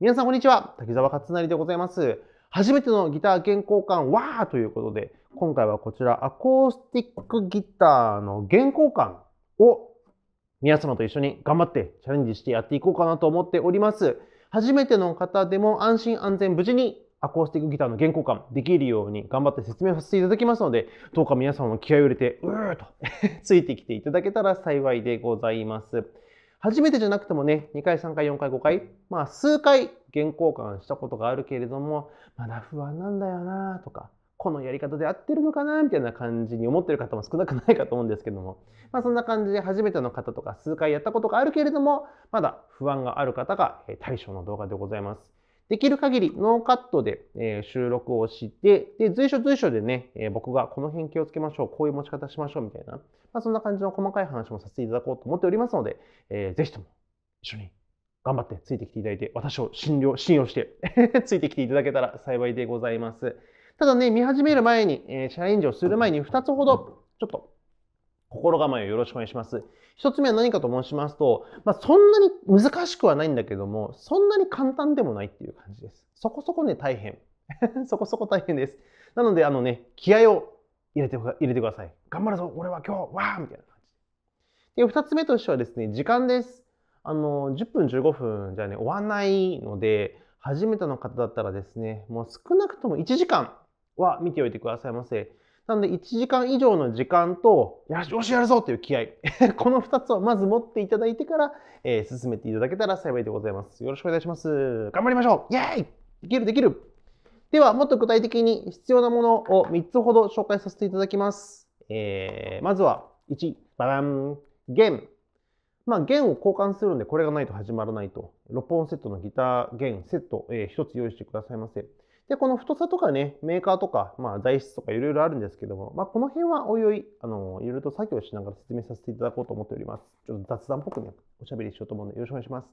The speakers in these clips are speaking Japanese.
皆さんこんにちは。滝沢勝成でございます。初めてのギター弦交換わーということで、今回はこちらアコースティックギターの弦交換を皆様と一緒に頑張ってチャレンジしてやっていこうかなと思っております。初めての方でも安心安全無事にアコースティックギターの弦交換できるように頑張って説明させていただきますので、どうか皆様の気合を入れて、うーと ついてきていただけたら幸いでございます。初めてじゃなくてもね、2回、3回、4回、5回、まあ数回原稿交換したことがあるけれども、まだ不安なんだよなとか、このやり方で合ってるのかなみたいな感じに思ってる方も少なくないかと思うんですけども、まあ、そんな感じで初めての方とか数回やったことがあるけれども、まだ不安がある方が対象の動画でございます。できる限りノーカットで、え収録をして、で、随所随所でね、え僕がこの辺気をつけましょう、こういう持ち方しましょうみたいな、まあ、そんな感じの細かい話もさせていただこうと思っておりますので、えー、ぜひとも一緒に頑張ってついてきていただいて、私を信用、信用して ついてきていただけたら幸いでございます。ただね、見始める前に、えチャレンジをする前に2つほど、ちょっと心構えをよろしくお願いします。一つ目は何かと申しますと、まあ、そんなに難しくはないんだけども、そんなに簡単でもないっていう感じです。そこそこね、大変。そこそこ大変です。なので、あのね、気合を入れて入れてください。頑張るぞ、俺は今日、わーみたいな感じ。で、二つ目としてはですね、時間です。あの、10分、15分じゃね、終わないので、初めての方だったらですね、もう少なくとも1時間は見ておいてくださいませ。なので、1時間以上の時間と、よし、やるぞという気合。この2つをまず持っていただいてから、えー、進めていただけたら幸いでございます。よろしくお願いします。頑張りましょうイェーイできる、できるでは、もっと具体的に必要なものを3つほど紹介させていただきます。えー、まずは、1、バラン、弦。まあ、弦を交換するので、これがないと始まらないと。6本セットのギター弦セット、えー、1つ用意してくださいませ。で、この太さとかね、メーカーとか、まあ、材質とかいろいろあるんですけども、まあ、この辺はおいおい、あの、いろいろと作業しながら説明させていただこうと思っております。ちょっと雑談っぽくね、おしゃべりしようと思うので、よろしくお願いします。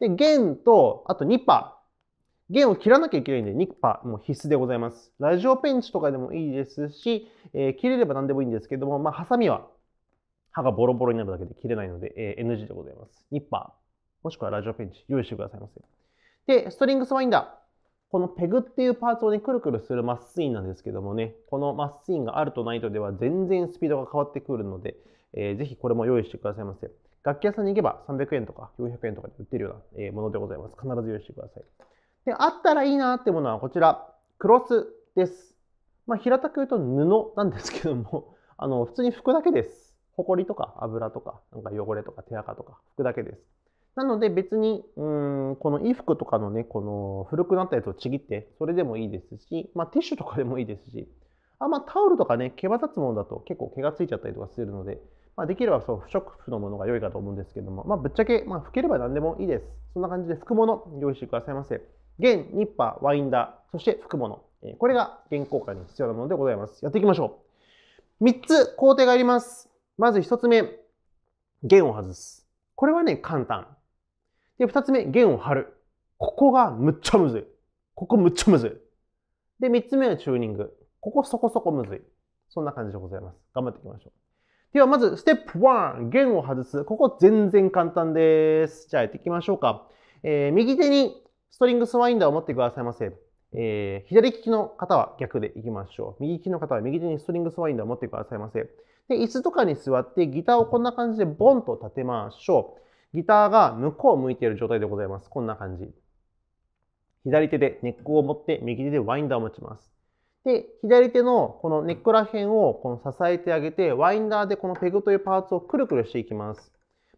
で、弦と、あとニッパー。弦を切らなきゃいけないんで、ニッパーも必須でございます。ラジオペンチとかでもいいですし、えー、切れれば何でもいいんですけども、まあ、ハサミは刃がボロボロになるだけで切れないので、えー、NG でございます。ニッパー、もしくはラジオペンチ、用意してくださいませ。で、ストリングスワインダー。このペグっていうパーツをね、くるくるするマススインなんですけどもね、このマススインがあるとないとでは全然スピードが変わってくるので、えー、ぜひこれも用意してくださいませ。楽器屋さんに行けば300円とか400円とかで売ってるようなものでございます。必ず用意してください。で、あったらいいなってものはこちら、クロスです。まあ、平たく言うと布なんですけども、あの、普通に拭くだけです。ホコリとか油とか、なんか汚れとか手垢とか拭くだけです。なので別に、うん、この衣服とかのね、この古くなったやつをちぎって、それでもいいですし、まあ、ティッシュとかでもいいですし、あまあ、タオルとかね、毛羽立つものだと結構毛がついちゃったりとかするので、まあ、できればそう不織布のものが良いかと思うんですけども、まあ、ぶっちゃけ、まあ、拭ければ何でもいいです。そんな感じで拭くもの、用意してくださいませ。現、ニッパー、ワインダー、そして拭くもの。これが弦効果に必要なものでございます。やっていきましょう。3つ工程があります。まず1つ目、弦を外す。これはね、簡単。で、二つ目、弦を張る。ここがむっちゃむずい。ここむっちゃむずい。で、三つ目はチューニング。ここそこそこむずい。そんな感じでございます。頑張っていきましょう。では、まず、ステップ1、弦を外す。ここ全然簡単です。じゃあ、やっていきましょうか。えー、右手にストリングスワインダーを持ってくださいませ。えー、左利きの方は逆でいきましょう。右利きの方は右手にストリングスワインダーを持ってくださいませ。で、椅子とかに座ってギターをこんな感じでボンと立てましょう。ギターが向こうを向いている状態でございます。こんな感じ。左手でネックを持って、右手でワインダーを持ちます。で、左手のこのネックら辺をこの支えてあげて、ワインダーでこのペグというパーツをくるくるしていきます。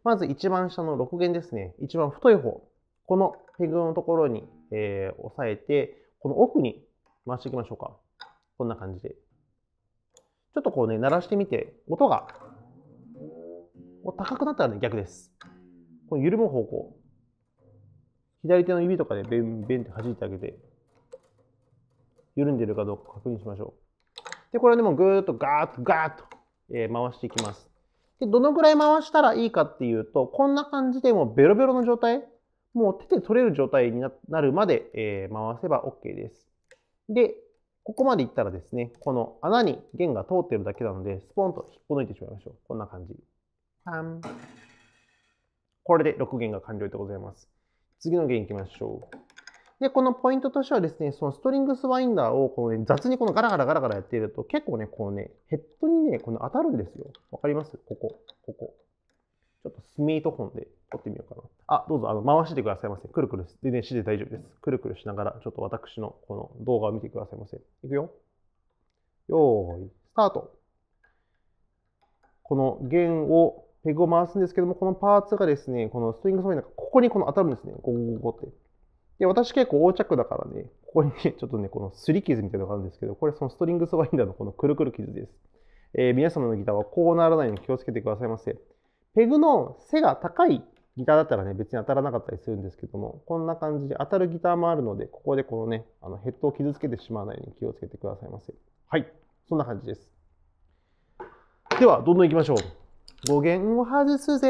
まず一番下の6弦ですね。一番太い方。このペグのところに、えー、押さえて、この奥に回していきましょうか。こんな感じで。ちょっとこうね、鳴らしてみて、音が、高くなったらね、逆です。この緩む方向左手の指とかでベンベンって弾いてあげて緩んでるかどうか確認しましょうでこれでもぐーっとガーッとガーッと、えー、回していきますでどのぐらい回したらいいかっていうとこんな感じでもうベロベロの状態もう手で取れる状態になるまで、えー、回せば OK ですでここまでいったらですね、この穴に弦が通ってるだけなので、スポンと引っこ抜いてしまいましょう。こんな感じ。パン。これで6弦が完了でございます。次の弦いきましょう。で、このポイントとしてはですね、そのストリングスワインダーをこう、ね、雑にこのガラガラガラガラやっていると、結構ね、こうね、ヘッドにね、この当たるんですよ。わかりますここ、ここ。ちょっとスミートンで撮ってみようかな。あ、どうぞあの回してくださいませ。くるくる、全然して大丈夫です。くるくるしながら、ちょっと私のこの動画を見てくださいませ。いくよ。よーい、スタート。この弦をペグを回すんですけども、このパーツがですね、このストリングスの中、ここにこの当たるんですね。ゴゴゴゴって。で、私結構横着だからね、ここにね、ちょっとね、この擦り傷みたいなのがあるんですけど、これそのストリングスワインダーの このくるくる傷です。えー、皆様のギターはこうならないように気をつけてくださいませ。ペグの背が高いギターだったらね、別に当たらなかったりするんですけども、こんな感じで当たるギターもあるので、ここでこのね、あのヘッドを傷つけてしまわないように気をつけてくださいませ。はい、そんな感じです。では、どんどんいきましょう。語源を外すぜ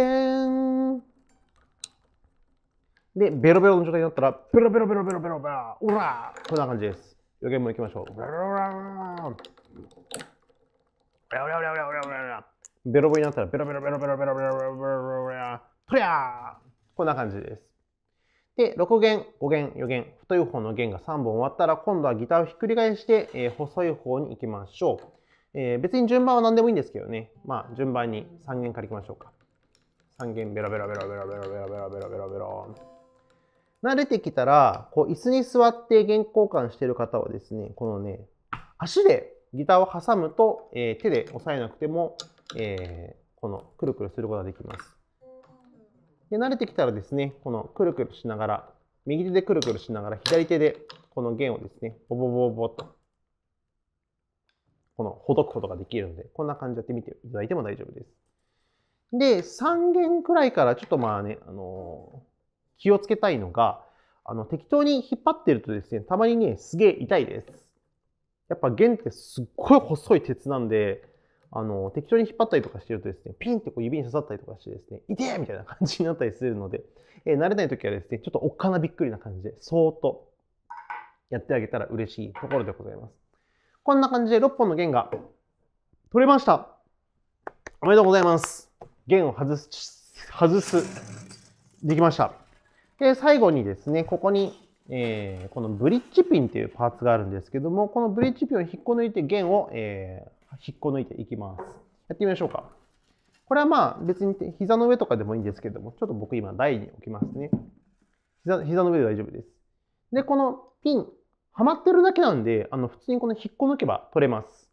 で、ベロベロの状態になったら、ベロベロベロベロベロベロ、うらこんな感じです。予言もいきましょう。ベロベロになったら、ベロベロベロベロベロベロベロベロベロとりゃこんな感じです。で、6弦、5弦、4弦、太い方の弦が3本終わったら、今度はギターをひっくり返して、えー、細い方に行きましょう。えー、別に順番は何でもいいんですけどね。まあ、順番に3弦からいきましょうか。3弦ベロベロベロベロベロベロベロベロベロベ慣れてきたら、こう、椅子に座って弦交換してる方はですね、このね、足でギターを挟むと、えー、手で押さえなくても、えー、この、くるくるすることができます。で、慣れてきたらですね、この、くるくるしながら、右手でくるくるしながら、左手で、この弦をですね、ボボボボとこのほどくことができるので、こんな感じでやってみていただいても大丈夫です。で、3弦くらいからちょっとまあね、あのー、気をつけたいのが、あの、適当に引っ張ってるとですね、たまにね、すげえ痛いです。やっぱ弦ってすっごい細い鉄なんで、あの、適当に引っ張ったりとかしてるとですね、ピンってこう指に刺さったりとかしてですね、痛えみたいな感じになったりするので、えー、慣れない時はですね、ちょっとおっかなびっくりな感じで、そーっとやってあげたら嬉しいところでございます。こんな感じで6本の弦が取れました。おめでとうございます。弦を外す、外す、できました。で、最後にですね、ここに、えー、このブリッジピンっていうパーツがあるんですけども、このブリッジピンを引っこ抜いて弦を、えー、引っこ抜いていきます。やってみましょうか。これはまあ別に膝の上とかでもいいんですけども、ちょっと僕今台に置きますね。膝膝の上で大丈夫です。で、このピン、はまってるだけなんで、あの、普通にこの引っこ抜けば取れます。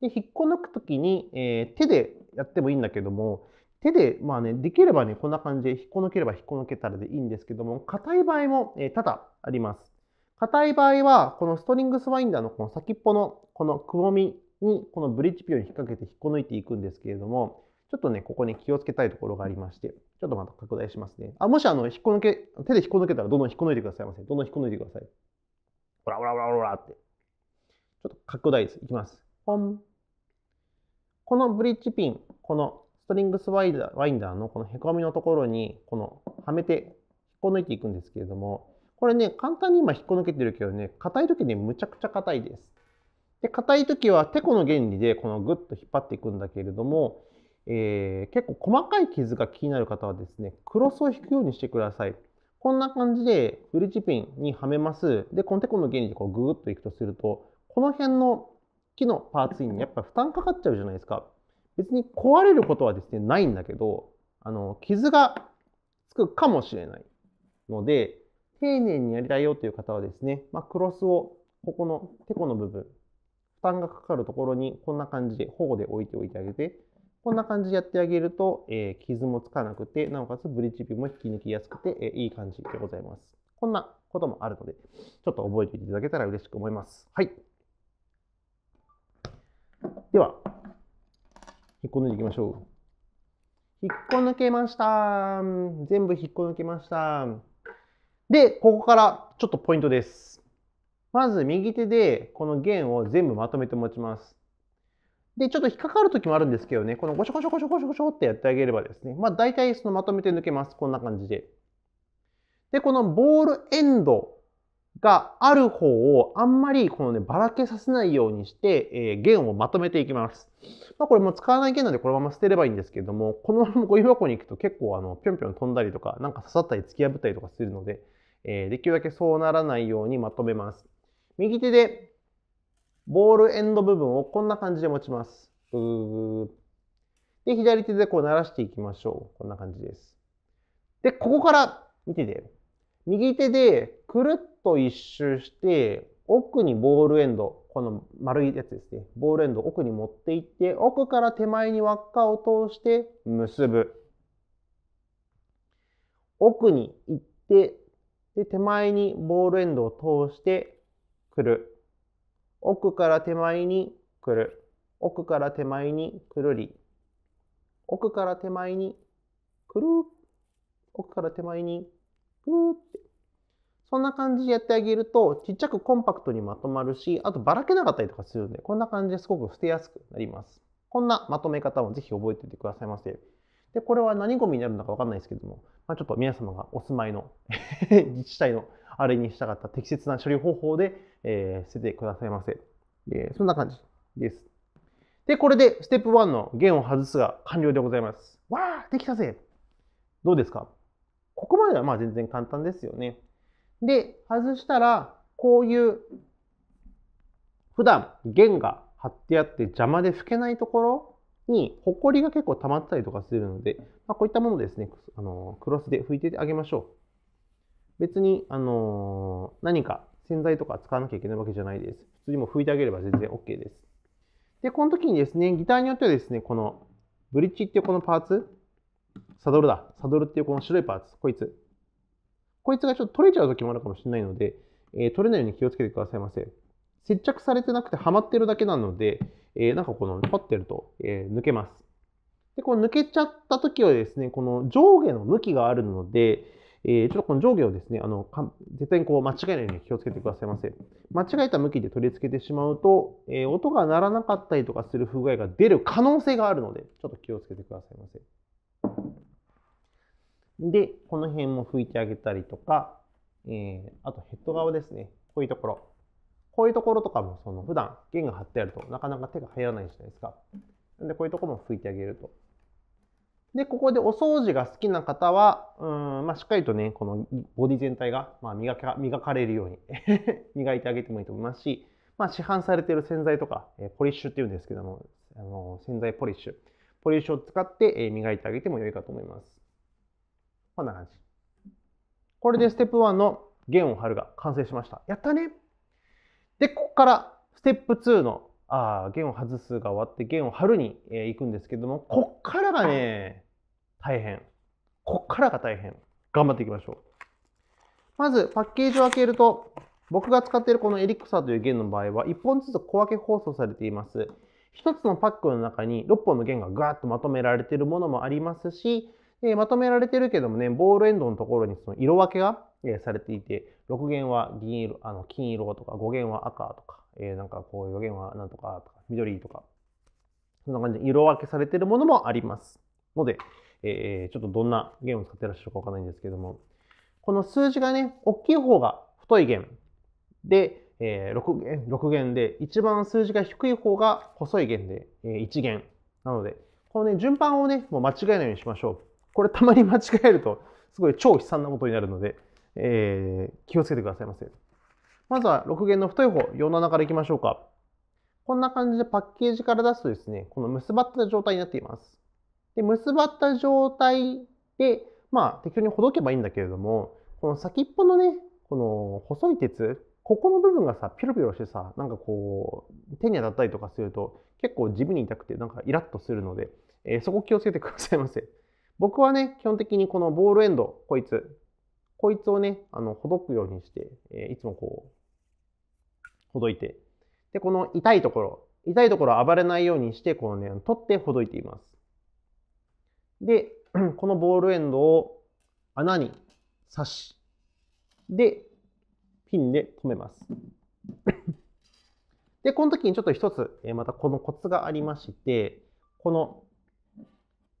で、引っこ抜くときに、えー、手でやってもいいんだけども、手で、まあね、できればね、こんな感じで引っこ抜ければ引っこ抜けたらでいいんですけども、硬い場合も、えー、多々あります。硬い場合は、このストリングスワインダーのこの先っぽのこのくぼみに、このブリッジピオに引っ掛けて引っこ抜いていくんですけれども、ちょっとね、ここに気をつけたいところがありまして、ちょっとまた拡大しますね。あ、もしあの、引っこ抜け、手で引っこ抜けたらどんどん引っこ抜いてくださいませ。どんどん引っこ抜いてください。オラオラオラオラって。ちょっと拡大です。いきます。ポン。このブリッジピン、このストリングスワイダーワインダーのこのへこみのところに、このはめて引っこ抜いていくんですけれども、これね、簡単に今引っこ抜けてるけどね、硬い時にむちゃくちゃ硬いです。で、硬い時はテコの原理でこのグッと引っ張っていくんだけれども、えー、結構細かい傷が気になる方はですね、クロスを引くようにしてください。こんな感じでフルチピンにはめます。で、コンテコの原理でこうグーッといくとすると、この辺の木のパーツにやっぱ負担かかっちゃうじゃないですか。別に壊れることはですね、ないんだけど、あの、傷がつくかもしれないので、丁寧にやりたいよという方はですね、まあ、クロスをここのテコの部分、負担がかかるところにこんな感じで保護で置いておいてあげて、こんな感じでやってあげると、えー、傷もつかなくて、なおかつブリッジピンも引き抜きやすくて、えー、いい感じでございます。こんなこともあるので、ちょっと覚えていただけたら嬉しく思います。はい。では、引っこ抜いていきましょう。引っこ抜けました。全部引っこ抜けました。で、ここからちょっとポイントです。まず右手でこの弦を全部まとめて持ちます。で、ちょっと引っかかる時もあるんですけどね、このゴショゴショゴショゴショゴショってやってあげればですね、まあ大体そのまとめて抜けます。こんな感じで。で、このボールエンドがある方をあんまりこのね、ばらけさせないようにして、えー、弦をまとめていきます。まあこれも使わない弦なんでこのまま捨てればいいんですけども、このままゴミ箱に行くと結構あの、ぴょんぴょん飛んだりとか、なんか刺さったり突き破ったりとかするので、えー、できるだけそうならないようにまとめます。右手でボールエンド部分をこんな感じで持ちます。ブーで、左手でこう鳴らしていきましょう。こんな感じです。で、ここから、見てて、右手でくるっと一周して、奥にボールエンド、この丸いやつですね。ボールエンド奥に持っていって、奥から手前に輪っかを通して結ぶ。奥に行って、で手前にボールエンドを通してくる。奥から手前に来る。奥から手前にくるり。奥から手前にくる奥から手前にくるって。そんな感じでやってあげると、ちっちゃくコンパクトにまとまるし、あとばらけなかったりとかするんで、こんな感じですごく捨てやすくなります。こんなまとめ方もぜひ覚えておいてくださいませ。で、これは何ゴミになるのかわかんないですけども、まあ、ちょっと皆様がお住まいの 自治体のあれに従った適切な処理方法でえー、捨ててくださいませ。えー、そんな感じです。で、これでステップ1の弦を外すが完了でございます。わー、できたぜどうですかここまではまあ全然簡単ですよね。で、外したら、こういう普段弦が張ってあって邪魔で吹けないところにホコリが結構溜まったりとかするので、まあ、こういったものですね、あのクロスで拭いてあげましょう。別に、あの何か洗剤とか使わなきゃいけないわけじゃないです。普通にも拭いてあげれば全然 OK です。で、この時にですね、ギターによってはですね、このブリッジっていうこのパーツ、サドルだ。サドルっていうこの白いパーツ、こいつ。こいつがちょっと取れちゃう時もあるかもしれないので、えー、取れないように気をつけてくださいませ。接着されてなくてはまってるだけなので、えー、なんかこの、パってると、えー、抜けます。で、この抜けちゃった時はですね、この上下の向きがあるので、えちょっとこの上下をですね、あの絶対にこう間違えないように気をつけてくださいませ。間違えた向きで取り付けてしまうと、えー、音が鳴らなかったりとかする不具合が出る可能性があるので、ちょっと気をつけてくださいませ。で、この辺も拭いてあげたりとか、えー、あとヘッド側ですね。こういうところ。こういうところとかも、その普段弦が張ってあるとなかなか手が入らないじゃないですか。なんでこういうところも拭いてあげるとで、ここでお掃除が好きな方は、うんまあ、しっかりとね、このボディ全体が、まあ、磨か磨かれるように 磨いてあげてもいいと思いますし、まあ、市販されている洗剤とか、えポリッシュっていうんですけども、あの洗剤ポリッシュ、ポリッシュを使って、え磨いてあげても良いかと思います。こんな感じ。これでステップ1の弦を張るが完成しました。やったねで、ここからステップ2のあ弦を外すが終わって弦を張るに、えー、行くんですけどもこっからがね大変こっからが大変頑張っていきましょうまずパッケージを開けると僕が使っているこのエリクサーという弦の場合は1本ずつ小分け包装されています1つのパックの中に6本の弦がガーッとまとめられているものもありますしまとめられてるけどもね、ボールエンドのところにその色分けが、えされていて、6弦は銀色、あの金色とか、5弦は赤とか、えー、なんかこう、4弦はなんとかとか、緑とか、そんな感じで色分けされてるものもあります。ので、えー、ちょっとどんな弦を使ってらっしゃるかわからないんですけども、この数字がね、大きい方が太い弦で、えー、6, 弦6弦で、一番数字が低い方が細い弦で、えー、1弦なので、このね、順番をね、もう間違えないようにしましょう。これたまに間違えると、すごい超悲惨なことになるので、えー、気をつけてくださいませ。まずは6弦の太い方、47からいきましょうか。こんな感じでパッケージから出すとですね、この結ばった状態になっています。で結ばった状態で、まあ、適当にほどけばいいんだけれども、この先っぽのね、この細い鉄、ここの部分がさ、ピロピロしてさ、なんかこう、手に当たったりとかすると、結構地味に痛くて、なんかイラッとするので、えー、そこ気をつけてくださいませ。僕はね、基本的にこのボールエンド、こいつ、こいつをね、あの、ほどくようにして、えー、いつもこう、ほどいて。で、この痛いところ、痛いところ暴れないようにして、このね、取ってほどいています。で、このボールエンドを穴に刺し、で、ピンで留めます。で、この時にちょっと一つ、またこのコツがありまして、この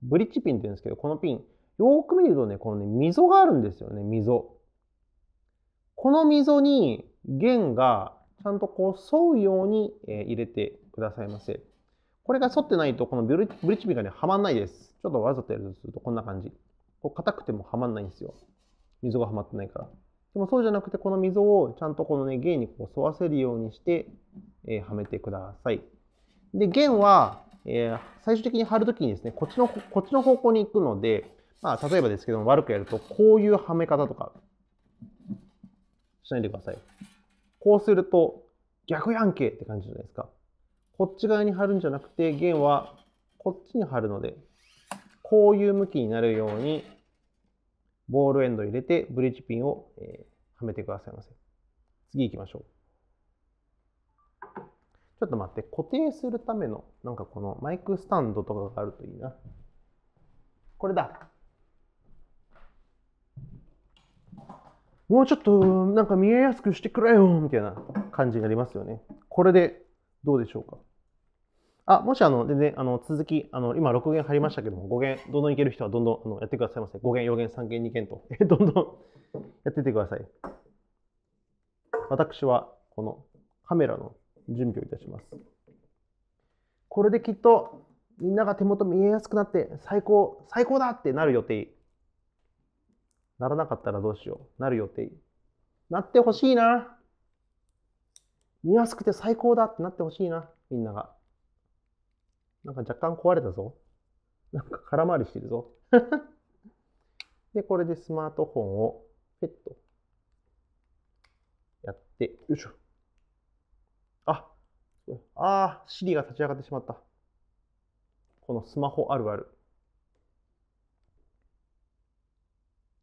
ブリッジピンって言うんですけど、このピン、よく見るとね、このね、溝があるんですよね、溝。この溝に弦がちゃんとこう沿うように入れてくださいませ。これが沿ってないと、このブリッジピンがね、はまんないです。ちょっとわざとやるとするとこんな感じ。こう硬くてもはまんないんですよ。溝がはまってないから。でもそうじゃなくて、この溝をちゃんとこのね、弦にこう沿わせるようにして、えー、はめてください。で、弦はえー、最終的に貼るときにですね、こっちの、こっちの方向に行くので、まあ、例えばですけども、悪くやると、こういうはめ方とか、しないでください。こうすると、逆やんけって感じじゃないですか。こっち側に貼るんじゃなくて、弦はこっちに貼るので、こういう向きになるように、ボールエンド入れて、ブリッジピンを、えー、はめてくださいませ。次行きましょう。ちょっと待って、固定するための、なんかこのマイクスタンドとかがあるといいな。これだ。もうちょっとなんか見えやすくしてくれよみたいな感じになりますよね。これでどうでしょうか。あ、もしあの、全然あの続き、あの今6弦入りましたけども、5弦、どんどんいける人はどんどんあのやってくださいませ。5弦、4弦、3弦、2弦と、どんどんやっててください。私はこのカメラの準備をいたします。これできっとみんなが手元見えやすくなって最高、最高だってなる予定。ならなかったらどうしよう。なる予定。なってほしいな。見やすくて最高だってなってほしいな。みんなが。なんか若干壊れたぞ。なんか空回りしてるぞ。で、これでスマートフォンをペットやって、よいしょ。ああ、シリが立ち上がってしまった。このスマホあるある。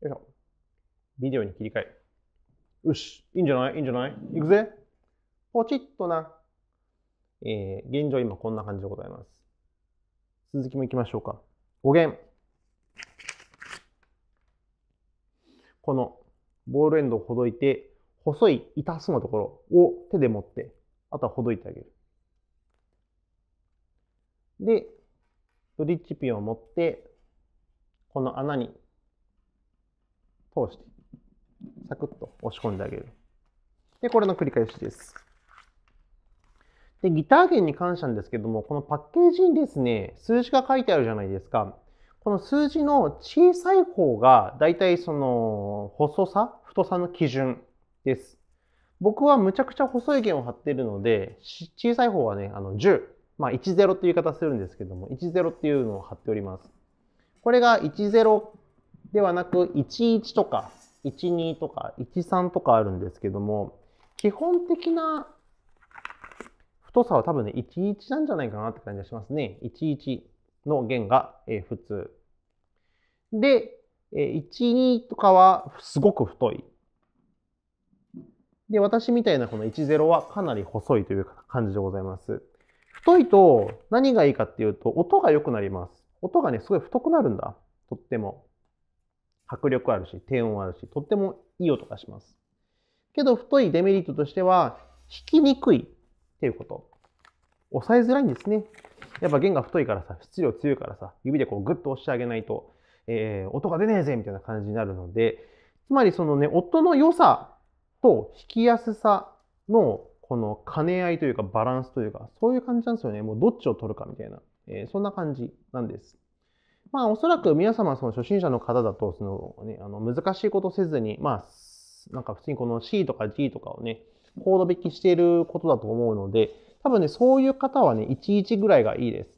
よいしょ。ビデオに切り替え。よし、いいんじゃないいいんじゃないいくぜ。ポチッとな。えー、現状今こんな感じでございます。続きもいきましょうか。語源。このボールエンドをほどいて、細い板すのところを手で持って、あとはほどいてあげる。で、ブリッジピンを持って、この穴に通して、サクッと押し込んであげる。で、これの繰り返しです。で、ギター弦に関してなんですけども、このパッケージにですね、数字が書いてあるじゃないですか。この数字の小さい方が、だいたいその、細さ、太さの基準です。僕はむちゃくちゃ細い弦を張ってるので、小さい方はね、あの10まあ、10っていう言い方するんですけども、10っていうのを貼っております。これが10ではなく、11とか、12とか、13とかあるんですけども、基本的な太さは多分ね、11なんじゃないかなって感じがしますね。11の弦が、え普通。で、え12とかはすごく太い。で、私みたいなこの10はかなり細いという感じでございます。太いと何がいいかっていうと音が良くなります。音がね、すごい太くなるんだ。とっても。迫力あるし、低音あるし、とってもいい音がします。けど太いデメリットとしては、弾きにくいっていうこと。押さえづらいんですね。やっぱ弦が太いからさ、質量強いからさ、指でこうグッと押してあげないと、えー、音が出ねえぜみたいな感じになるので、つまりそのね、音の良さと弾きやすさのこの兼ね合いというかバランスというか、そういう感じなんですよね。もうどっちを取るかみたいな、えー、そんな感じなんです。まあ、おそらく皆様、その初心者の方だと、そのね、あの難しいことせずに、まあ、なんか普通にこの C とか G とかをね、コード引きしていることだと思うので、多分ね、そういう方はね、11ぐらいがいいです。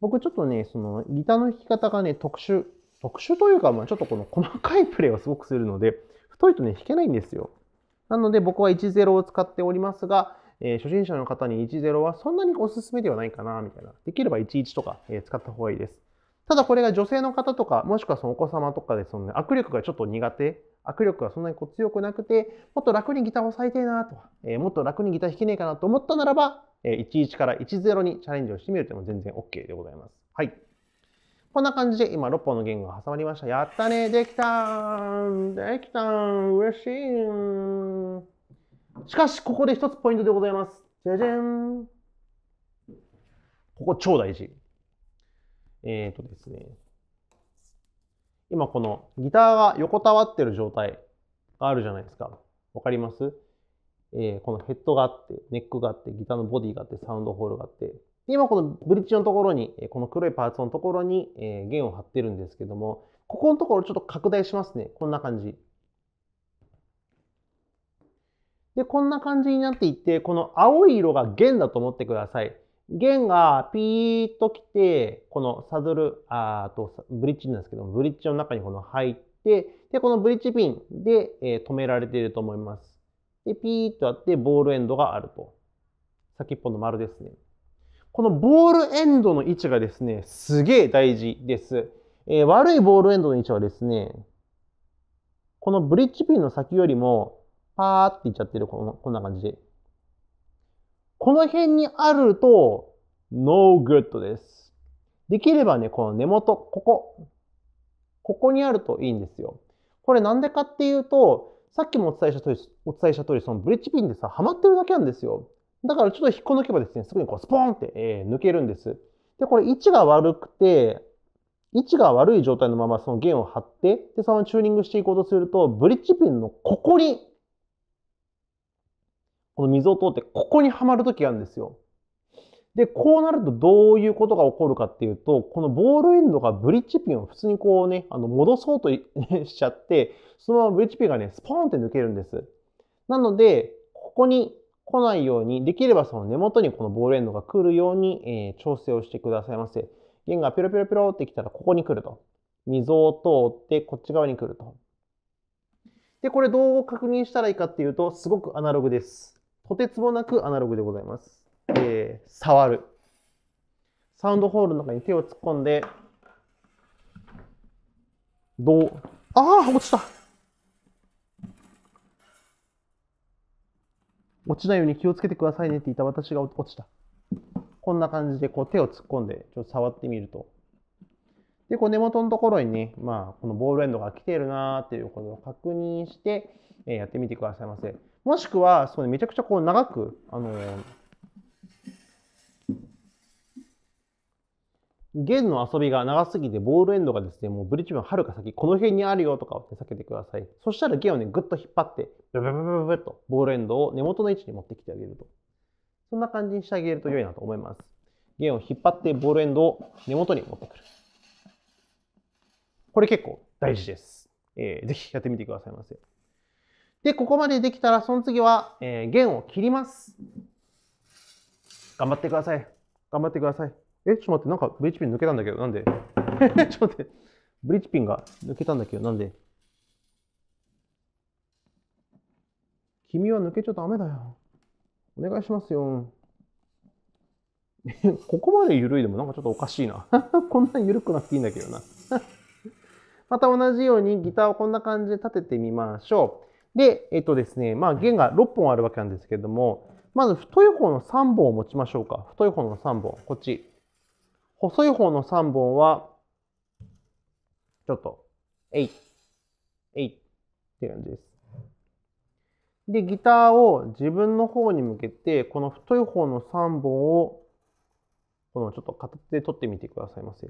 僕ちょっとね、そのギターの弾き方がね、特殊、特殊というか、まあ、ちょっとこの細かいプレイをすごくするので、太いとね、弾けないんですよ。なので僕は10を使っておりますが、えー、初心者の方に10はそんなにおすすめではないかな、みたいな。できれば11とか、えー、使った方がいいです。ただこれが女性の方とか、もしくはそのお子様とかで、その、ね、握力がちょっと苦手、握力がそんなにこう強くなくて、もっと楽にギターを押さえてえなとか、えー、もっと楽にギター弾けねえかなと思ったならば、えー、11から10にチャレンジをしてみるというのも全然 OK でございます。はい。こんな感じで今6本の言語が挟まりました。やったねできたーできたー嬉しいしかし、ここで一つポイントでございます。じゃじゃんここ超大事。えっ、ー、とですね。今このギターが横たわってる状態があるじゃないですか。わかりますえー、このヘッドがあって、ネックがあって、ギターのボディがあって、サウンドホールがあって、で、今このブリッジのところに、この黒いパーツのところに弦を張ってるんですけども、ここのところちょっと拡大しますね。こんな感じ。で、こんな感じになっていって、この青い色が弦だと思ってください。弦がピーッと来て、このサドル、あと、ブリッジなんですけども、ブリッジの中にこの入って、で、このブリッジピンで、え止められていると思います。で、ピーッとあって、ボールエンドがあると。先っぽの丸ですね。このボールエンドの位置がですね、すげえ大事です。えー、悪いボールエンドの位置はですね、このブリッジピンの先よりも、パーっていっちゃってる、このこんな感じで。この辺にあると、ノーグッドです。できればね、この根元、ここ。ここにあるといいんですよ。これなんでかっていうと、さっきもお伝えした通り、お伝えした通り、そのブリッジピンでさ、はまってるだけなんですよ。だからちょっと引っこ抜けばですね、すぐにこうスポーンって、え抜けるんです。で、これ位置が悪くて、位置が悪い状態のままその弦を張って、で、そのチューニングしていこうとすると、ブリッジピンのここに、この溝を通ってここにはまるときがあるんですよ。で、こうなるとどういうことが起こるかっていうと、このボールエンドがブリッジピンを普通にこうね、あの戻そうとしちゃって、そのままブリッジピンがね、スポーンって抜けるんです。なので、ここに来ないように、できればその根元にこのボールエンドが来るように、え調整をしてくださいませ。弦がピロピロピロってきたらここに来ると。溝を通ってこっち側に来ると。で、これどう確認したらいいかっていうと、すごくアナログです。とてつもなくアナログでございます。えー、触る。サウンドホールの中に手を突っ込んで、どう、ああ、落ちた。落ちないように気をつけてくださいねって言った私が落ちた。こんな感じでこう手を突っ込んでちょっと触ってみると。で、こう根元のところにね、まあ、このボールエンドが来てるなーっていうことを確認して、えやってみてくださいませ。もしくは、そう、ね、めちゃくちゃこう長く、あのー弦の遊びが長すぎてボールエンドがですね、もうブリッジものはるか先、この辺にあるよとかを、ね、避けてください。そしたら弦をね、ぐっと引っ張って、ブブブブブブとボールエンドを根元の位置に持ってきてあげると。そんな感じにしてあげると良いなと思います。弦を引っ張ってボールエンドを根元に持ってくる。これ結構大事です。えー、ぜひやってみてくださいませ。で、ここまでできたら、その次は、えー、弦を切ります。頑張ってください。頑張ってください。え、ちょっと待って、なんかブリッジピン抜けたんだけど、なんで ちょっと待って、ブリッジピンが抜けたんだけど、なんで君は抜けちゃダメだよ。お願いしますよ。ここまで緩いでもなんかちょっとおかしいな こんな緩くなくていいんだけどなまた同じようにギターをこんな感じで立ててみましょう。で、えっとですね、まあ弦が6本あるわけなんですけれども、まず太い方の3本を持ちましょうか。太い方の3本、こっち。細い方の3本は、ちょっと、えい、えいって感じです。で、ギターを自分の方に向けて、この太い方の3本を、このちょっと片手で取ってみてくださいませ。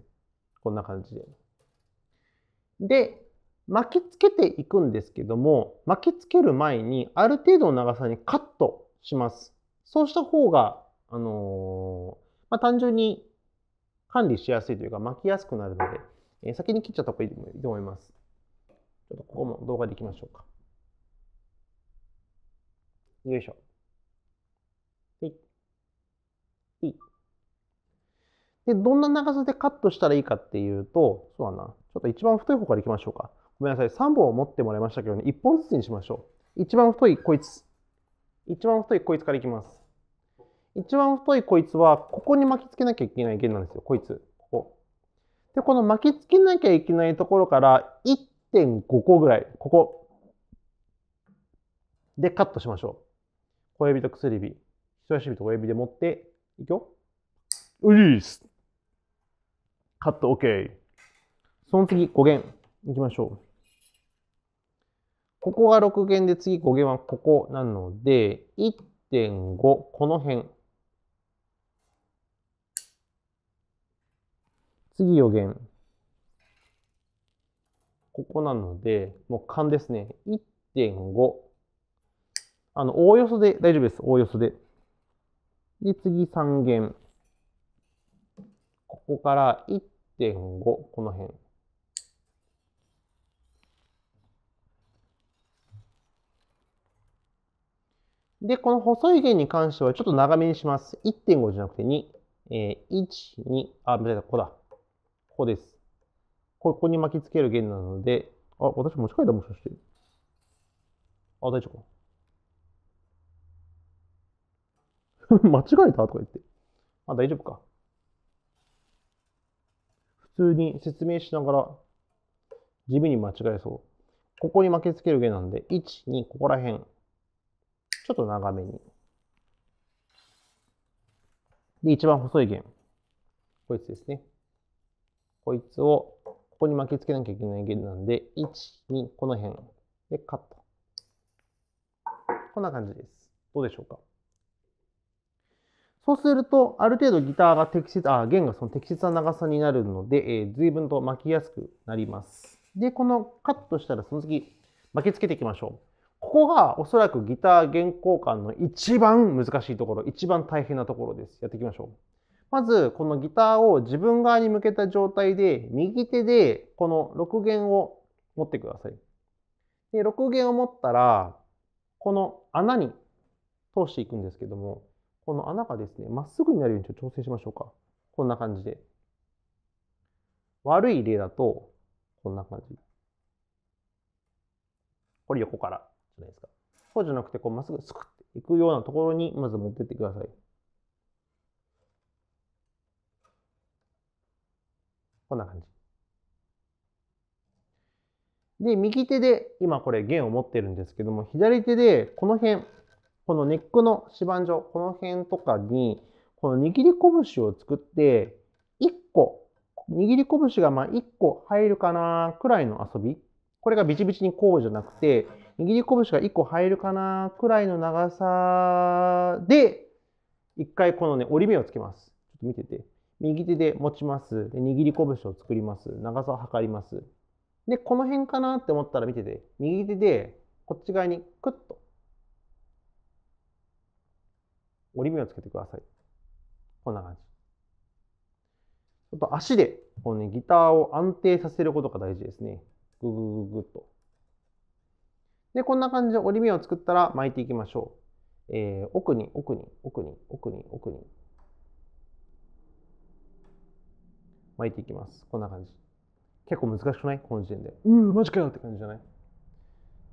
こんな感じで。で、巻きつけていくんですけども、巻きつける前にある程度の長さにカットします。そうした方が、あのー、まあ、単純に管理しやすいというか巻きやすくなるので、えー、先に切っちゃった方がいいと思います。ちょっとここも動画でいきましょうか。よいしょ。はい。はい。で、どんな長さでカットしたらいいかっていうと、そうだな。ちょっと一番太い方からいきましょうか。ごめんなさい。3本を持ってもらいましたけどね、1本ずつにしましょう。一番太いこいつ。一番太いこいつからいきます。一番太いこいつは、ここに巻きつけなきゃいけない弦なんですよ、こいつ。ここ。で、この巻きつけなきゃいけないところから1.5個ぐらい、ここ。で、カットしましょう。小指と薬指、人差し指と親指で持って、いくよ。うりーす。カット OK。その次、5弦。いきましょう。ここが6弦で次5弦はここなので、1.5、この辺。次予言。ここなので、もう勘ですね。1.5。あの、おおよそで大丈夫です。おおよそで。で、次3弦。ここから1.5、この辺。で、この細い弦に関してはちょっと長めにします。1.5じゃなくて2。えー、1、2、あ、間違えた、ここだ。ここです。ここに巻きつける弦なので、あ、私持ち替えたもしかして。あ、大丈夫か。間違えたとか言って。あ、大丈夫か。普通に説明しながら、地味に間違えそう。ここに巻きつける弦なんで、1、2、ここら辺。ちょっと長めに。で、一番細い弦。こいつですね。こいつをここに巻きつけなきゃいけないゲルなんで、1、2、この辺でカット。こんな感じです。どうでしょうかそうすると、ある程度ギターが適切、あ、弦がその適切な長さになるので、えー、随分と巻きやすくなります。で、このカットしたらその次、巻きつけていきましょう。ここがおそらくギター弦交換の一番難しいところ、一番大変なところです。やっていきましょう。まずこのギターを自分側に向けた状態で右手でこの6弦を持ってください。で6弦を持ったらこの穴に通していくんですけどもこの穴がですねまっすぐになるようにちょっと調整しましょうか。こんな感じで。悪い例だとこんな感じ。これ横からじゃないですか。そうじゃなくてこうまっすぐすくっていくようなところにまず持ってってください。こんな感じ。で、右手で今これ弦を持ってるんですけども、左手でこの辺、このネックの指板上、この辺とかに、この握り拳を作って、1個、握り拳がま1個入るかなくらいの遊び。これがビチビチにこうじゃなくて、握り拳が1個入るかなくらいの長さで、1回このね、折り目をつけます。ちょっと見てて。右手で持ちます。で握り拳を作ります。長さを測ります。で、この辺かなって思ったら見てて、右手でこっち側にクッと折り目をつけてください。こんな感じ。ちょっと足でこの、ね、ギターを安定させることが大事ですね。ぐぐぐぐっと。で、こんな感じで折り目を作ったら巻いていきましょう。えー、奥に、奥に、奥に、奥に、奥に。巻いていきます。こんな感じ。結構難しくないこの時点で。うー、マジかよって感じじゃない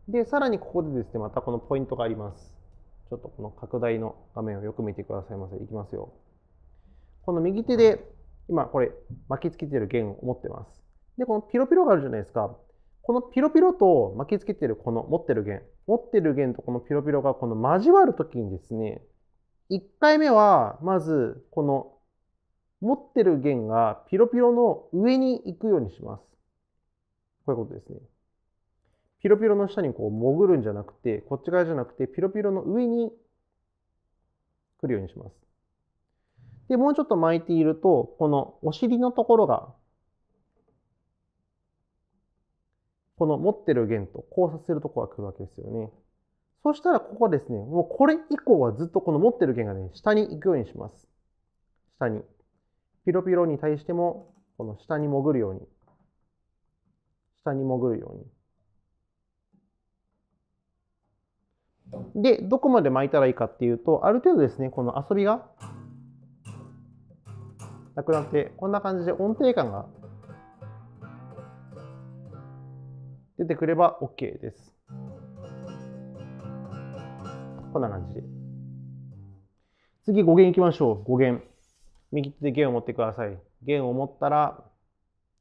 で、さらにここでですね、またこのポイントがあります。ちょっとこの拡大の画面をよく見てくださいませ。いきますよ。この右手で、今これ巻きつけてる弦を持ってます。で、このピロピロがあるじゃないですか。このピロピロと巻きつけてるこの持ってる弦、持ってる弦とこのピロピロがこの交わるときにですね、1回目はまずこの持ってる弦がピロピロの上に行くようにします。こういうことですね。ピロピロの下にこう潜るんじゃなくて、こっち側じゃなくて、ピロピロの上に来るようにします。で、もうちょっと巻いていると、このお尻のところが、この持ってる弦と交差するところが来るわけですよね。そしたらここですね、もうこれ以降はずっとこの持ってる弦がね、下に行くようにします。下に。ピロピロに対しても、この下に潜るように、下に潜るように。で、どこまで巻いたらいいかっていうと、ある程度ですね、この遊びがなくなって、こんな感じで音程感が出てくれば OK です。こんな感じで。次、語源いきましょう。語源。右手で弦を持ってください。弦を持ったら、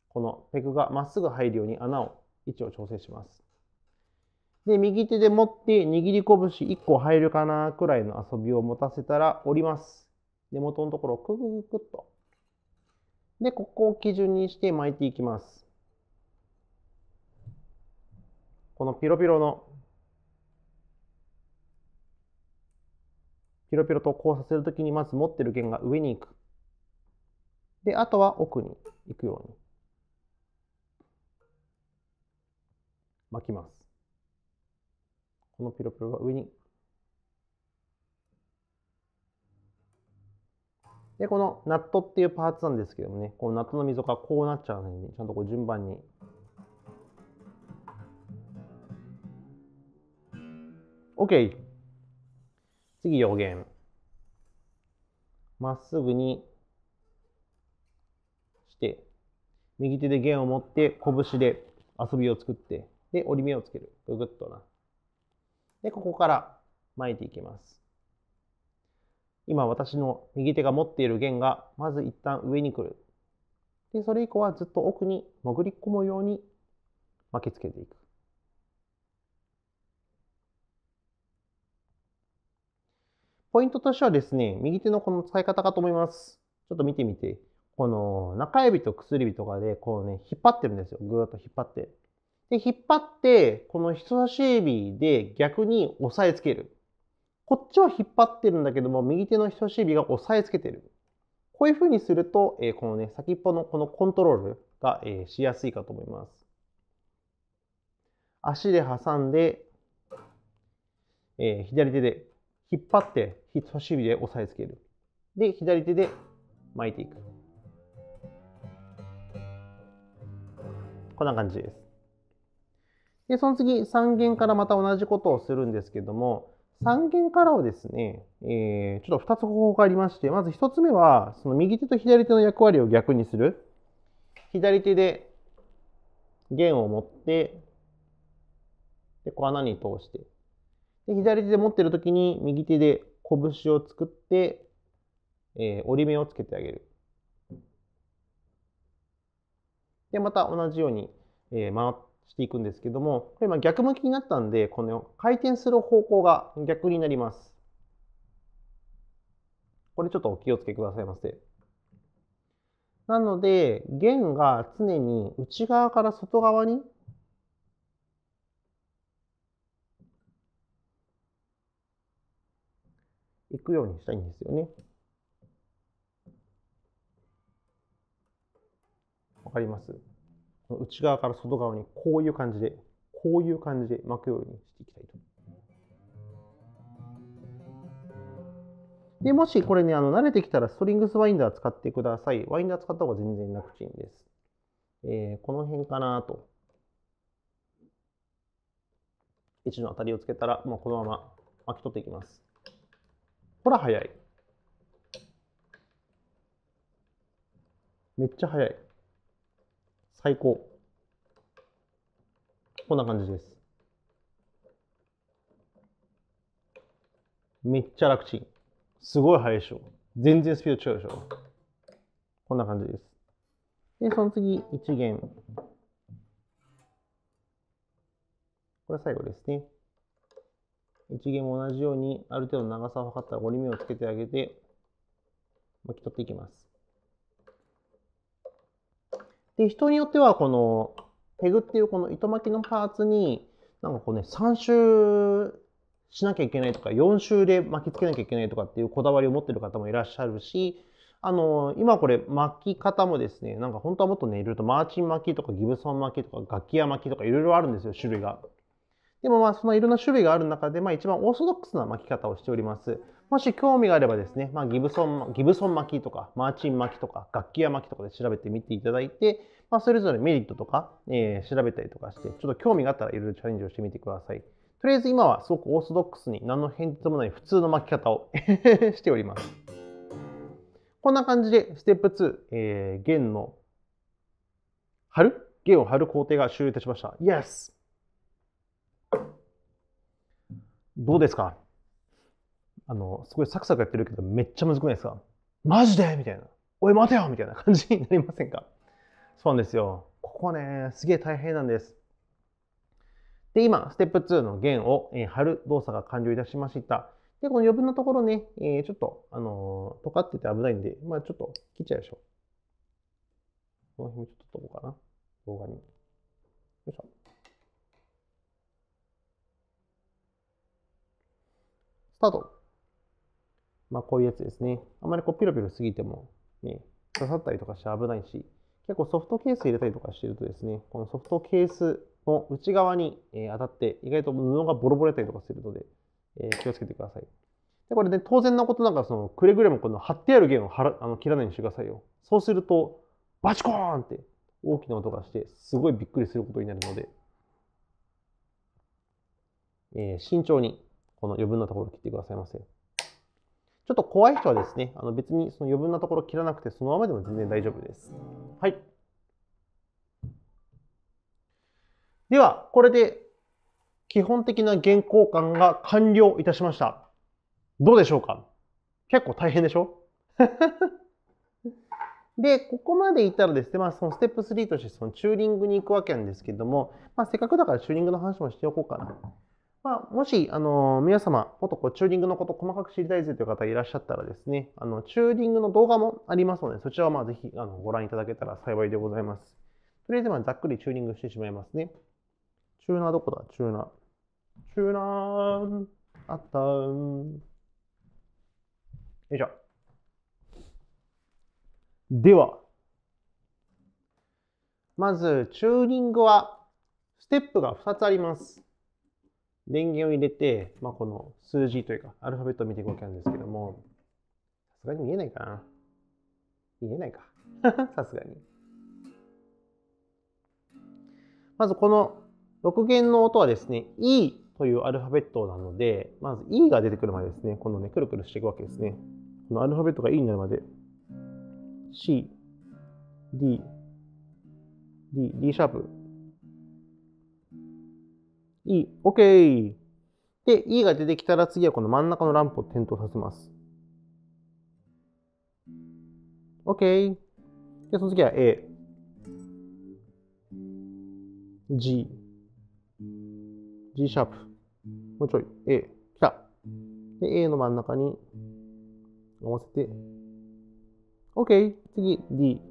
このペグがまっすぐ入るように穴を、位置を調整します。で、右手で持って握り拳1個入るかなくらいの遊びを持たせたら折ります。根元のところをククククッと。で、ここを基準にして巻いていきます。このピロピロの、ピロピロとこうさせるときにまず持ってる弦が上に行く。で、あとは奥に行くように巻きます。このピロピロが上に。で、このナットっていうパーツなんですけどもね、このナットの溝がこうなっちゃうので、ちゃんとこう順番に。OK! 次、予言。まっすぐに右手で弦を持って、拳で遊びを作って、で、折り目をつける。ぐぐっとな。で、ここから巻いていきます。今、私の右手が持っている弦が、まず一旦上に来る。で、それ以降はずっと奥に潜り込むように巻きつけていく。ポイントとしてはですね、右手のこの使い方かと思います。ちょっと見てみて。この中指と薬指とかで、こうね、引っ張ってるんですよ。ぐーっと引っ張って。で、引っ張って、この人差し指で逆に押さえつける。こっちは引っ張ってるんだけども、右手の人差し指が押さえつけてる。こういう風にすると、えこのね、先っぽのこのコントロールが、えしやすいかと思います。足で挟んで、え左手で引っ張って人差し指で押さえつける。で、左手で巻いていく。こんな感じです。で、その次、3弦からまた同じことをするんですけども、3弦からをですね、えー、ちょっと2つ方法がありまして、まず1つ目は、その右手と左手の役割を逆にする。左手で弦を持って、で、こう穴に通して。で、左手で持ってる時に、右手で拳を作って、えー、折り目をつけてあげる。で、また同じように、え回していくんですけども、これ今逆向きになったんで、この回転する方向が逆になります。これちょっとお気をつけくださいませ。なので、弦が常に内側から外側に行くようにしたいんですよね。分かります内側から外側にこういう感じでこういう感じで巻くようにしていきたいとでもしこれねあの慣れてきたらストリングスワインダー使ってくださいワインダー使った方が全然楽ちんです、えー、この辺かなと位置の当たりをつけたらもうこのまま巻き取っていきますほら早いめっちゃ早い最高。こんな感じです。めっちゃ楽ちん。すごい速いでしょ。全然スピード違うでしょ。こんな感じです。で、その次、1弦。これ最後ですね。1弦も同じように、ある程度の長さを測ったら折り目をつけてあげて、巻き取っていきます。で、人によってはこのペグっていうこの糸巻きのパーツに、なんかこうね、3周しなきゃいけないとか、4周で巻きつけなきゃいけないとかっていうこだわりを持ってる方もいらっしゃるし、あの、今これ巻き方もですね、なんか本当はもっとね、いろいろとマーチン巻きとかギブソン巻きとか楽器屋巻きとかいろいろあるんですよ、種類が。でもまあそのいろんな種類がある中で、まあ、一番オーソドックスな巻き方をしております。もし興味があればですね、まあ、ギブソンギブソン巻きとかマーチン巻きとか楽器屋巻きとかで調べてみていただいて、まあ、それぞれメリットとか、えー、調べたりとかしてちょっと興味があったらいろいろチャレンジをしてみてください。とりあえず今はすごくオーソドックスに何の変哲もない普通の巻き方を しております。こんな感じでステップ2、えー、弦の張る弦を張る工程が終了いたしました。Yes! どうですかあの、すごいサクサクやってるけど、めっちゃむずくないですかマジでみたいな。おい、待てよみたいな 感じになりませんかそうなんですよ。ここね、すげえ大変なんです。で、今、ステップ2の弦を、えー、貼る動作が完了いたしました。で、この余分なところね、えー、ちょっと、あのー、とかってて危ないんで、まあちょっと切っちゃいましょう。この辺もちょっと取っとこうかな。動画に。よいしょ。タート。まあ、こういうやつですね。あまりこうピロピロすぎても、ね、刺さったりとかして危ないし、結構ソフトケース入れたりとかしてるとですね、このソフトケースの内側に、え当たって、意外と布がボロボロやったりとかするので、え気をつけてください。でこれね、当然のことなんかその、くれぐれもこの貼ってある弦をはらあの切らないようにしてくださいよ。そうすると、バチコーンって大きな音がして、すごいびっくりすることになるので、えー、慎重にこの余分なところ切ってくださいませ。ちょっと怖い人はですね、あの別にその余分なところ切らなくて、そのままでも全然大丈夫です。はい。では、これで基本的な原稿感が完了いたしました。どうでしょうか結構大変でしょ で、ここまでいったらですね、まあ、そのステップ3としてそのチューリングに行くわけなんですけども、まあ、せっかくだからチューリングの話もしておこうかな。まあ、もし、あの、皆様、もっとこう、チューニングのこと細かく知りたいぜという方いらっしゃったらですね、あの、チューニングの動画もありますので、そちらはまあ、ぜひ、あの、ご覧いただけたら幸いでございます。とりあえず、まざっくりチューニングしてしまいますね。チューナーどこだチューナー。チューナー、あったーよいしょ。では、まず、チューニングは、ステップが2つあります。電源を入れて、まあ、この数字というか、アルファベットを見ていくわけなんですけども、さすがに見えないかな。見えないか。さすがに。まずこの6弦の音はですね、E というアルファベットなので、まず E が出てくるまでですね、このね、くるくるしていくわけですね。このアルファベットが E になるまで、C、D、D、D シャープ、E、OK。で、E が出てきたら次はこの真ん中のランプを点灯させます。OK。で、その次は A。G。G シャープ。もうちょい。A。きた。で、A の真ん中に合わせて。OK。次、D。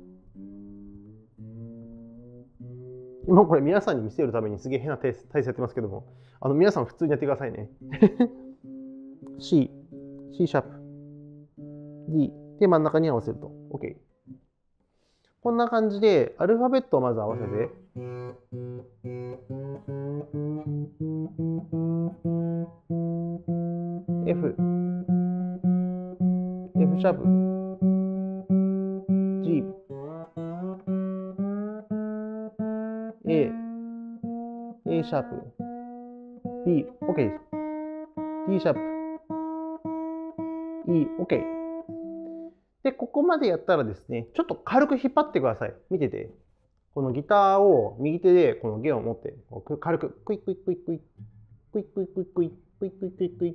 今これ皆さんに見せるためにすげえ変な体勢やってますけども、あの皆さん普通にやってくださいね。C、C シャープ、D、で真ん中に合わせると。OK。こんな感じで、アルファベットをまず合わせて、F、F シャープ、G、A シャープ、B、OK です。D シャープ、E、OK。で、ここまでやったらですね、ちょっと軽く引っ張ってください。見てて。このギターを右手でこの弦を持って、軽く、クイックイックイックイックイックイックイックイックイックイックイックイッ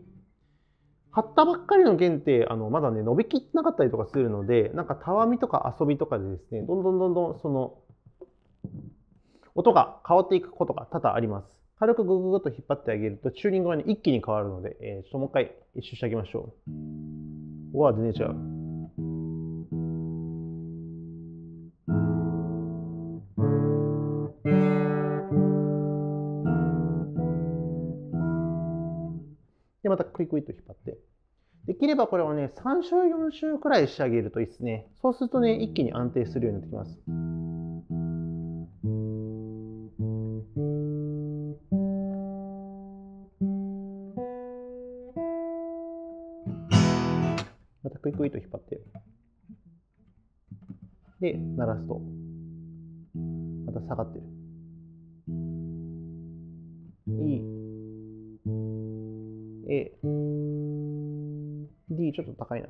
張ったばっかりの弦ってあのまだね伸びきってなかったりとかするのでなんかたわみとか遊びとかでですねどんどんどんどんその音が変わっていくことが多々あります。軽くグググと引っ張ってあげるとチューニングが、ね、一気に変わるので、えー、ちょっともう一回一周してあげましょう。わあ、全然違う。で、またクイクイと引っ張って。できればこれをね、3周、4周くらいしてあげるといいですね。そうするとね、一気に安定するようになってきます。で鳴らすとまた下がってるいい A、D ちょっと高いな。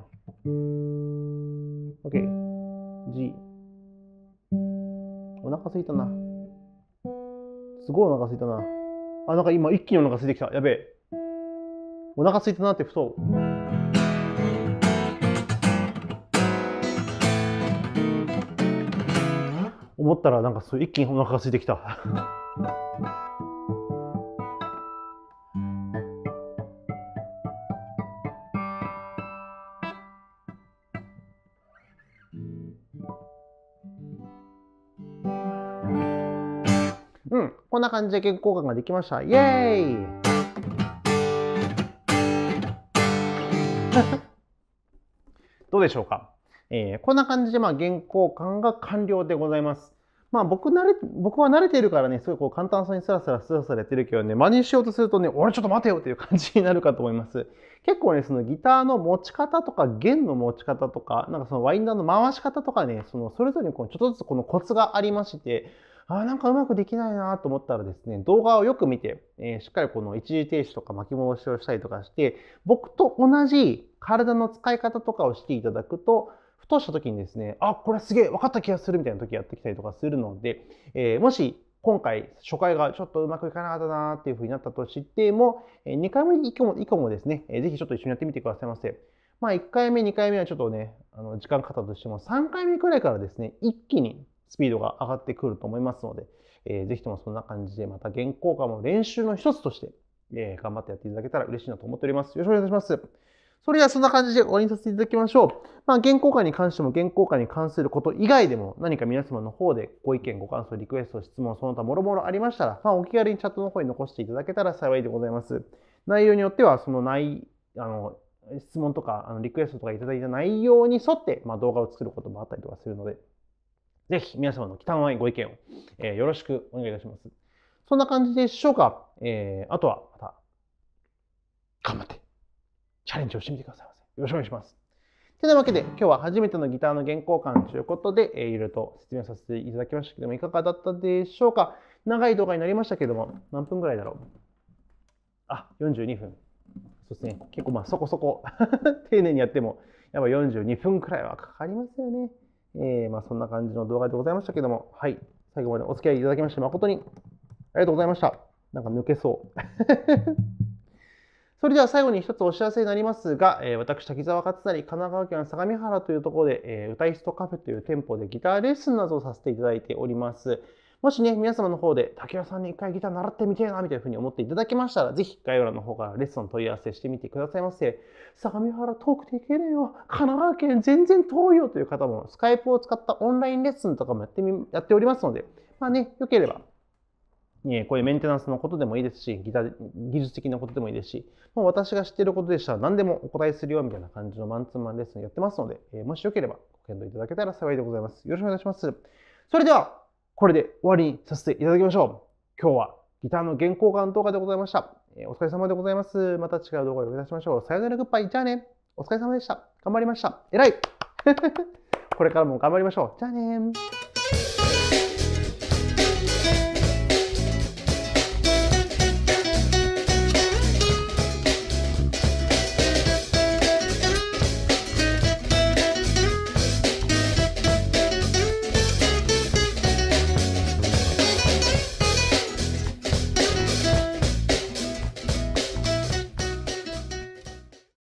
OK、G。お腹すいたな。すごいお腹すいたな。あ、なんか今一気にお腹すいてきた。やべえ。お腹すいたなってふと思ったらなんかそう一気にお腹が空いてきたうんこんな感じで結構感ができましたイエーイ どうでしょうか、えー、こんな感じでまあ原稿感が完了でございます。まあ僕慣れ、僕は慣れているからね、すごいこう簡単そうにスラスラスラスラやってるけどね、真似しようとするとね、俺ちょっと待てよっていう感じになるかと思います。結構ね、そのギターの持ち方とか弦の持ち方とか、なんかそのワインダーの回し方とかね、そのそれぞれにこうちょっとずつこのコツがありまして、ああ、なんかうまくできないなと思ったらですね、動画をよく見て、えー、しっかりこの一時停止とか巻き戻しをしたりとかして、僕と同じ体の使い方とかをしていただくと、ふとした時にですね、あ、これすげえ分かった気がするみたいな時やってきたりとかするので、えー、もし今回初回がちょっとうまくいかなかったなっていう風になったとしても、2回目以降も以降もですね、ぜひちょっと一緒にやってみてくださいませ。まあ1回目、2回目はちょっとね、あの時間かかったとしても、3回目くらいからですね、一気にスピードが上がってくると思いますので、えー、ぜひともそんな感じで、また原稿化も練習の一つとして、えー、頑張ってやっていただけたら嬉しいなと思っております。よろしくお願いいたします。それではそんな感じで終わりにさせていただきましょう。まあ、原稿会に関しても原稿下に関すること以外でも何か皆様の方でご意見、ご感想、リクエスト、質問、その他もろもろありましたら、まあ、お気軽にチャットの方に残していただけたら幸いでございます。内容によっては、その内、あの、質問とか、あのリクエストとかいただいた内容に沿って、まあ、動画を作ることもあったりとかするので、ぜひ皆様の期待のないご意見を、えー、よろしくお願いいたします。そんな感じでしょうか。えー、あとはまた、頑張って。チャレンジをしてみてくださいませ。よろしくお願いします。というわけで、今日は初めてのギターの原稿換ということで、えいろいろと説明させていただきましたけども、いかがだったでしょうか長い動画になりましたけども、何分ぐらいだろうあ、42分。そうですね。結構まあそこそこ 丁寧にやっても、やっぱ42分くらいはかかりますよね。えー、まあそんな感じの動画でございましたけども、はい。最後までお付き合いいただきまして誠にありがとうございました。なんか抜けそう。それでは最後に一つお知らせになりますが、えー、私、滝沢勝成、神奈川県相模原というところで、えー、歌いストカフェという店舗でギターレッスンなどをさせていただいております。もしね、皆様の方で、竹谷さんに一回ギター習ってみてえな、みたいな風に思っていただけましたら、ぜひ概要欄の方からレッスン問い合わせしてみてくださいませ。相模原遠くて行けねえよ。神奈川県全然遠いよという方も、スカイプを使ったオンラインレッスンとかもやってみ、やっておりますので、まあね、良ければこういうメンテナンスのことでもいいですし、技術的なことでもいいですし、もう私が知っていることでしたら何でもお答えするよみたいな感じのマンツーマンレッスンやってますので、えもしよければご検討いただけたら幸いでございます。よろしくお願いします。それでは、これで終わりにさせていただきましょう。今日はギターの原稿感動画でございました。お疲れ様でございます。また違う動画でお会いいたしましょう。さよならグッバイ。じゃあね。お疲れ様でした。頑張りました。えらい これからも頑張りましょう。じゃあね